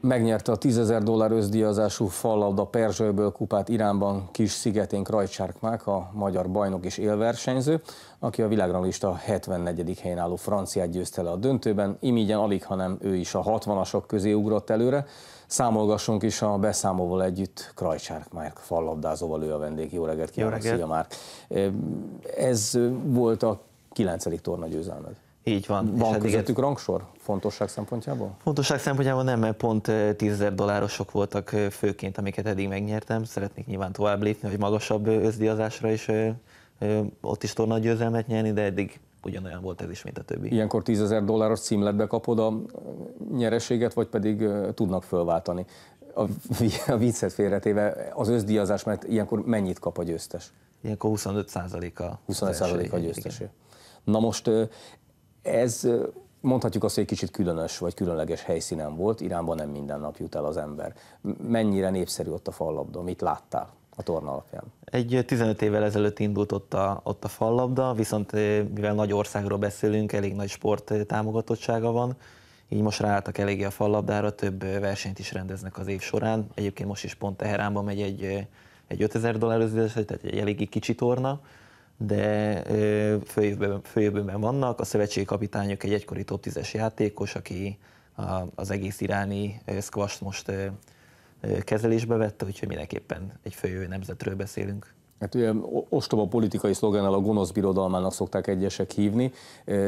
Megnyerte a 10.000 dollár özdíjazású fallabda Perzsőből kupát Iránban kis szigetén Krajcsárkmák, a magyar bajnok és élversenyző, aki a világranglista 74. helyén álló franciát győzte le a döntőben, imígyen alig, hanem ő is a 60-asok közé ugrott előre. Számolgassunk is a beszámolóval együtt Krajcsárkmák fallabdázóval, ő a vendég. Jó reggelt kívánok, szia már. Ez volt a 9. torna győzelmed. Így van. Van és hát közöttük eddig... rangsor fontosság szempontjából? Fontosság szempontjából nem, mert pont 10 dollárosok voltak főként, amiket eddig megnyertem. Szeretnék nyilván tovább lépni, hogy magasabb özdiazásra is ott is torna győzelmet nyerni, de eddig ugyanolyan volt ez is, mint a többi. Ilyenkor 10 ezer dolláros címletbe kapod a nyereséget, vagy pedig tudnak fölváltani. A, a viccet félretéve az özdíjazás, mert ilyenkor mennyit kap a győztes? Ilyenkor 25 a 25 a győztesé. Na most ez mondhatjuk azt, hogy egy kicsit különös vagy különleges helyszínen volt, Iránban nem minden nap jut el az ember. Mennyire népszerű ott a fallabda, mit láttál? a torna alapján? Egy 15 évvel ezelőtt indult ott a, ott a fallabda, viszont mivel nagy országról beszélünk, elég nagy sport támogatottsága van, így most ráálltak eléggé a fallabdára, több versenyt is rendeznek az év során. Egyébként most is pont Teheránban megy egy, egy 5000 dollár üzletes, tehát egy eléggé kicsi torna, de főjövőben, vannak, a szövetségi kapitányok egy egykori top 10-es játékos, aki az egész iráni squash most kezelésbe vette, úgyhogy mindenképpen egy főjövő nemzetről beszélünk. Hát ugye ostoba politikai szlogennel a gonosz birodalmának szokták egyesek hívni.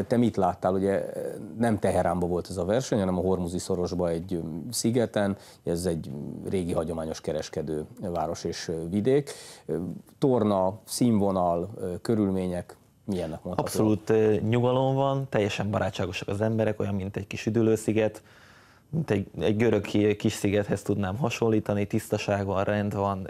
Te mit láttál? Ugye nem Teheránban volt ez a verseny, hanem a Hormuzi szorosba egy szigeten. Ez egy régi hagyományos kereskedő város és vidék. Torna, színvonal, körülmények, milyenek mondható? Abszolút nyugalom van, teljesen barátságosak az emberek, olyan, mint egy kis üdülősziget mint egy, egy görög kis szigethez tudnám hasonlítani, van, rend van,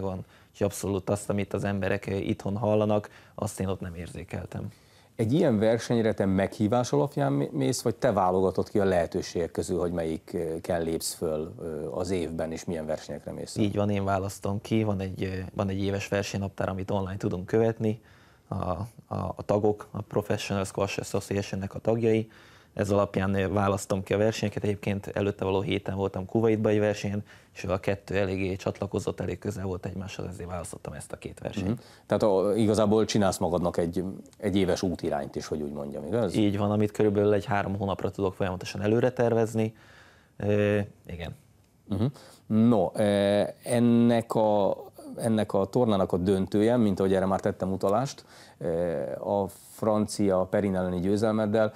van, és abszolút azt, amit az emberek itthon hallanak, azt én ott nem érzékeltem. Egy ilyen versenyre te meghívás alapján mész, vagy te válogatod ki a lehetőségek közül, hogy melyik kell lépsz föl az évben, és milyen versenyekre mész? Így van, én választom ki. Van egy, van egy éves versenynaptár, amit online tudunk követni. A, a, a tagok, a Professional Squash Association-nek a tagjai, ez alapján eh, választom ki a versenyeket. Egyébként előtte való héten voltam egy versenyen, és a kettő eléggé csatlakozott, elég közel volt egymáshoz, ezért választottam ezt a két versenyt. Mm. Tehát a, igazából csinálsz magadnak egy, egy éves útirányt is, hogy úgy mondjam, igaz? Így van, amit körülbelül egy három hónapra tudok folyamatosan előre tervezni. E, igen. Mm-hmm. No, ennek a, ennek a tornának a döntője, mint ahogy erre már tettem utalást, a francia Perin elleni győzelmeddel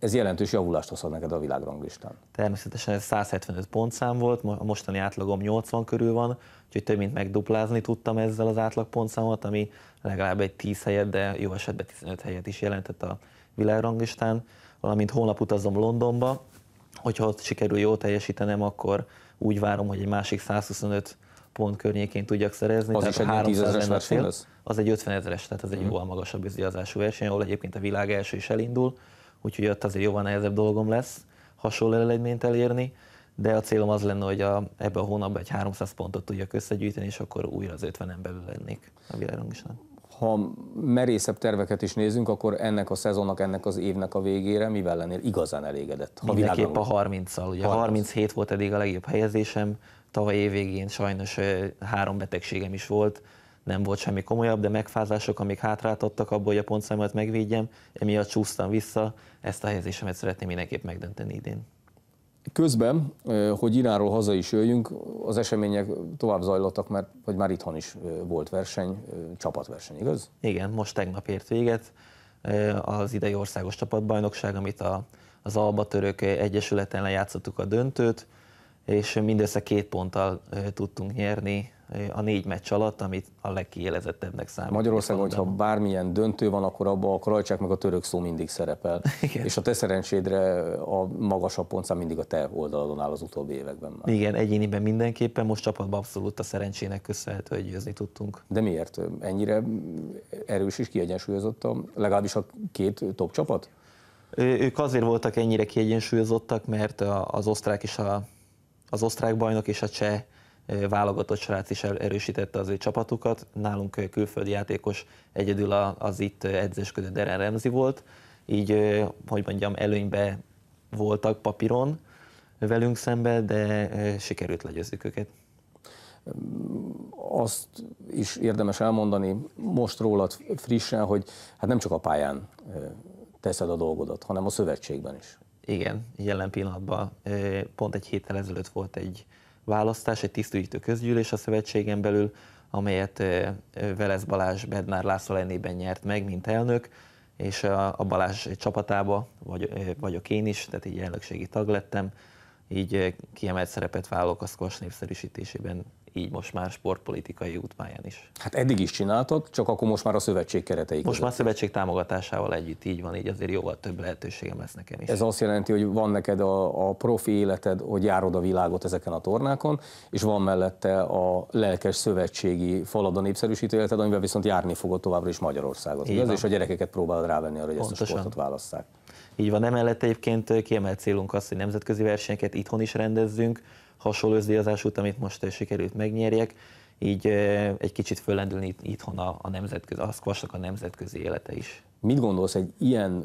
ez jelentős javulást hozhat neked a világranglistán. Természetesen ez 175 pontszám volt, a mostani átlagom 80 körül van, úgyhogy több mint megduplázni tudtam ezzel az átlag pontszámot, ami legalább egy 10 helyet, de jó esetben 15 helyet is jelentett a világranglistán, valamint holnap utazom Londonba, hogyha ott sikerül jól teljesítenem, akkor úgy várom, hogy egy másik 125 pont környékén tudjak szerezni. Az tehát is egy 300 ezeres verseny lesz? Az egy 50 ezeres, tehát ez egy mm. jóval magasabb izgyazású verseny, ahol egyébként a világ első is elindul, úgyhogy ott azért jóval nehezebb dolgom lesz hasonló eredményt elérni, de a célom az lenne, hogy a, ebbe a hónapban egy 300 pontot tudjak összegyűjteni, és akkor újra az 50-en belül lennék a világranglisán. Ha merészebb terveket is nézünk, akkor ennek a szezonnak, ennek az évnek a végére mivel lennél igazán elégedett? Ha Mindenképp a 30 szal Ugye 30. 37 volt eddig a legjobb helyezésem, tavaly év végén sajnos három betegségem is volt, nem volt semmi komolyabb, de megfázások, amik hátráltattak abból, hogy a pontszámot megvédjem, emiatt csúsztam vissza, ezt a helyezésemet szeretném mindenképp megdönteni idén. Közben, hogy Iránról haza is jöjjünk, az események tovább zajlottak, mert hogy már itthon is volt verseny, csapatverseny, igaz? Igen, most tegnap ért véget az idei országos csapatbajnokság, amit a, az Alba Török Egyesületen lejátszottuk a döntőt, és mindössze két ponttal tudtunk nyerni a négy meccs alatt, amit a legkielezettebbnek számít. Magyarországon, hogyha bármilyen döntő van, akkor abban a krajcsák meg a török szó mindig szerepel. Igen. És a te szerencsédre a magasabb pontszám mindig a te oldaladon áll az utóbbi években. Már. Igen, egyéniben mindenképpen, most csapatban abszolút a szerencsének köszönhető, hogy győzni tudtunk. De miért? Ennyire erős és kiegyensúlyozott a, legalábbis a két top csapat? Ők azért voltak ennyire kiegyensúlyozottak, mert az osztrák és a az osztrák bajnok és a cseh válogatott srác is erősítette az ő csapatukat. Nálunk külföldi játékos egyedül az itt edzősködő Deren Remzi volt, így, hogy mondjam, előnybe voltak papíron velünk szemben, de sikerült legyőzzük őket. Azt is érdemes elmondani most rólad frissen, hogy hát nem csak a pályán teszed a dolgodat, hanem a szövetségben is. Igen, jelen pillanatban pont egy héttel ezelőtt volt egy választás, egy tisztügyítő közgyűlés a szövetségen belül, amelyet Velez Balázs Bednár László lennében nyert meg, mint elnök, és a Balázs csapatába vagy, vagyok én is, tehát így elnökségi tag lettem, így kiemelt szerepet vállalok a squash népszerűsítésében így most már sportpolitikai útpályán is. Hát eddig is csináltad, csak akkor most már a szövetség keretei Most már a szövetség támogatásával együtt így van, így azért jóval több lehetőségem lesz nekem is. Ez azt jelenti, hogy van neked a, a profi életed, hogy járod a világot ezeken a tornákon, és van mellette a lelkes szövetségi faladon népszerűsítő életed, amivel viszont járni fogod továbbra is Magyarországot. Így igaz? És a gyerekeket próbálod rávenni arra, hogy Pontosan. ezt a sportot válasszák. Így van, emellett egyébként kiemelt célunk az, hogy nemzetközi versenyeket itthon is rendezzünk, hasonló özdíjazás út, amit most eh, sikerült megnyerjek, így eh, egy kicsit föllendülni itthon a, a nemzetközi, a a nemzetközi élete is. Mit gondolsz egy ilyen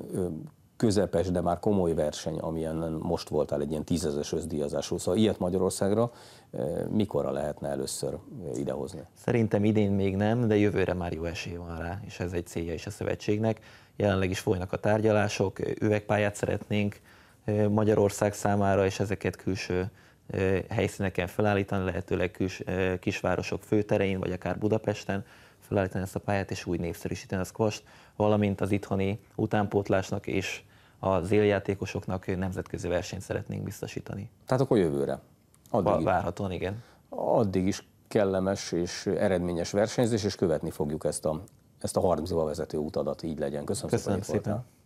közepes, de már komoly verseny, amilyen most voltál egy ilyen tízezes özdíjazású. Szóval ilyet Magyarországra eh, mikorra lehetne először idehozni? Szerintem idén még nem, de jövőre már jó esély van rá, és ez egy célja is a szövetségnek. Jelenleg is folynak a tárgyalások, üvegpályát szeretnénk Magyarország számára, és ezeket külső helyszíneken felállítani, lehetőleg kis, kisvárosok főterein, vagy akár Budapesten felállítani ezt a pályát, és úgy népszerűsíteni a squasht, valamint az itthoni utánpótlásnak és az éljátékosoknak nemzetközi versenyt szeretnénk biztosítani. Tehát akkor jövőre? Addig Várhatóan, igen. Addig is kellemes és eredményes versenyzés, és követni fogjuk ezt a, ezt a 30 vezető utadat, így legyen. Köszönöm, Köszönöm szépen, szépen.